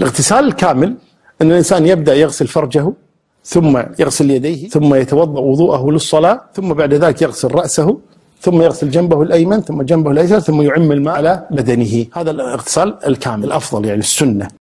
الاغتسال الكامل أن الإنسان يبدأ يغسل فرجه ثم يغسل يديه ثم يتوضأ وضوءه للصلاة ثم بعد ذلك يغسل رأسه ثم يغسل جنبه الأيمن ثم جنبه الأيسر ثم يعم الماء على بدنه هذا الاغتسال الكامل الأفضل يعني السنة